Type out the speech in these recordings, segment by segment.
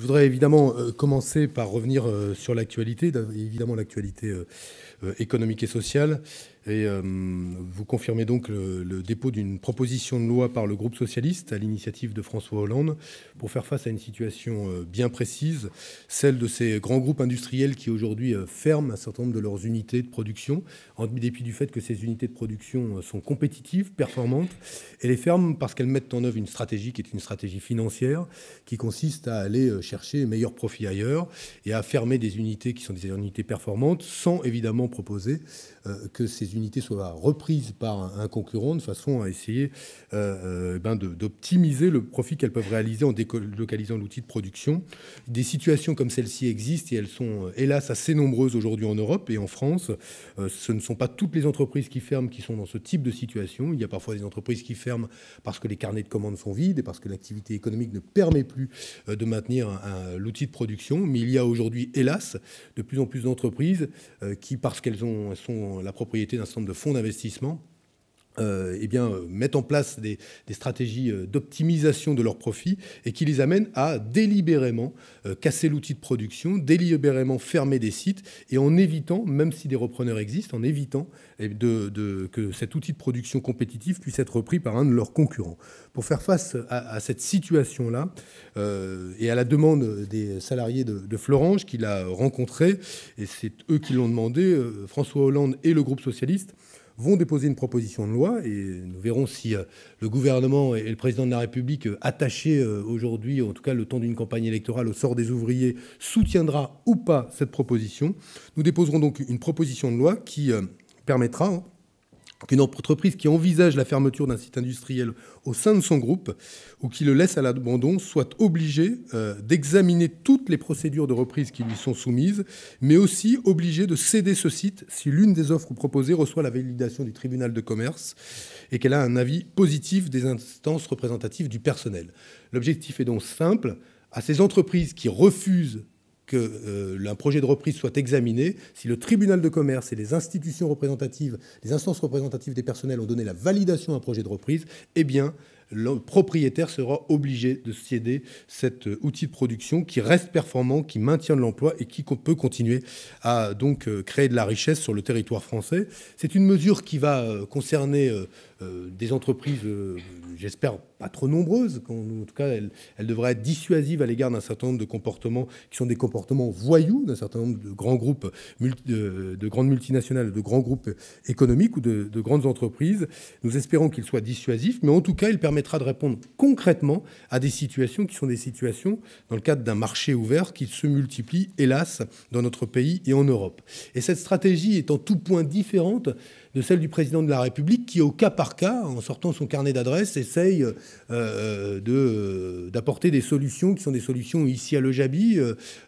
Je voudrais évidemment euh, commencer par revenir euh, sur l'actualité, évidemment l'actualité euh, économique et sociale. Et vous confirmez donc le, dépôt d'une proposition de loi par le groupe socialiste à l'initiative de François Hollande pour faire face à une situation bien précise, celle de ces grands groupes industriels qui aujourd'hui ferment un certain nombre de leurs unités de production, en dépit du fait que ces unités de production sont compétitives, performantes, et les ferment parce qu'elles mettent en œuvre une stratégie qui est une stratégie financière, qui consiste à aller chercher meilleurs profits ailleurs et à fermer des unités qui sont des unités performantes sans évidemment proposer euh, que ces unités soient reprises par un, concurrent de façon à essayer euh, euh, eh ben, d'optimiser le profit qu'elles peuvent réaliser en délocalisant l'outil de production. Des situations comme celle-ci existent et elles sont hélas assez nombreuses aujourd'hui en Europe et en France. ce ne sont pas toutes les entreprises qui ferment qui sont dans ce type de situation. Il y a parfois des entreprises qui ferment parce que les carnets de commandes sont vides et parce que l'activité économique ne permet plus de maintenir l'outil de production, mais il y a aujourd'hui, hélas, de plus en plus d'entreprises euh, qui, parce qu'elles sont la propriété d'un certain de fonds d'investissement, euh, eh bien, euh, mettent en place des, stratégies euh, d'optimisation de leurs profits et qui les amènent à délibérément casser l'outil de production, délibérément fermer des sites et en évitant, même si des repreneurs existent, en évitant eh, que cet outil de production compétitif puisse être repris par un de leurs concurrents. Pour faire face à, cette situation-là et à la demande des salariés de, de Florange qu'il a rencontré, et c'est eux qui l'ont demandé, François Hollande et le groupe socialiste, vont déposer une proposition de loi et nous verrons si euh, le gouvernement et le président de la République, euh, attachés euh, aujourd'hui, en tout cas le temps d'une campagne électorale au sort des ouvriers, soutiendra ou pas cette proposition. Nous déposerons donc une proposition de loi qui permettra hein, qu'une entreprise qui envisage la fermeture d'un site industriel au sein de son groupe ou qui le laisse à l'abandon soit obligée euh, d'examiner toutes les procédures de reprise qui lui sont soumises, mais aussi obligée de céder ce site si l'une des offres proposées reçoit la validation du tribunal de commerce et qu'elle a un avis positif des instances représentatives du personnel. L'objectif est donc simple. À ces entreprises qui refusent que euh, un projet de reprise soit examiné. Si le tribunal de commerce et les institutions représentatives, les instances représentatives des personnels ont donné la validation à un projet de reprise, eh bien, le propriétaire sera obligé de céder cet euh, outil de production qui reste performant, qui maintient de l'emploi et qui peut continuer à donc euh, créer de la richesse sur le territoire français. C'est une mesure qui va euh, concerner des entreprises, j'espère pas trop nombreuses, en tout cas elle devrait être dissuasive à l'égard d'un certain nombre de comportements qui sont des comportements voyous d'un certain nombre de grands groupes, de grandes multinationales, de grands groupes économiques ou de, de grandes entreprises. Nous espérons qu'il soit dissuasif, mais en tout cas il permet permettra de répondre concrètement à des situations qui sont des situations dans le cadre d'un marché ouvert qui se multiplie, hélas, dans notre pays et en Europe. Et cette stratégie est en tout point différente de celle du président de la République qui, au cas par cas, en sortant son carnet d'adresses, essaye euh, euh, euh, d'apporter des solutions qui sont des solutions ici à Le Jabi,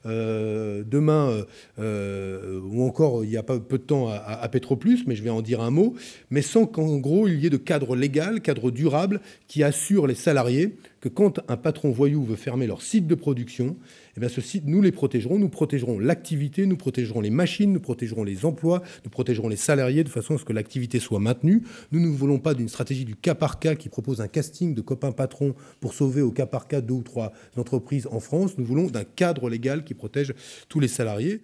demain, ou encore il y a pas peu de temps à, à Petroplus, mais je vais en dire un mot, mais sans qu'en gros il y ait de cadre légal, cadre durable qui assure les salariés que quand un patron voyou veut fermer leur site de production, eh ce site, nous les protégerons, nous protégerons l'activité, nous protégerons les machines, nous protégerons les emplois, nous protégerons les salariés de façon à ce que l'activité soit maintenue. Nous ne voulons pas d'une stratégie du cas par cas qui propose un casting de copains patrons pour sauver au cas par cas deux ou trois entreprises en France. Nous voulons d'un cadre légal qui protège tous les salariés.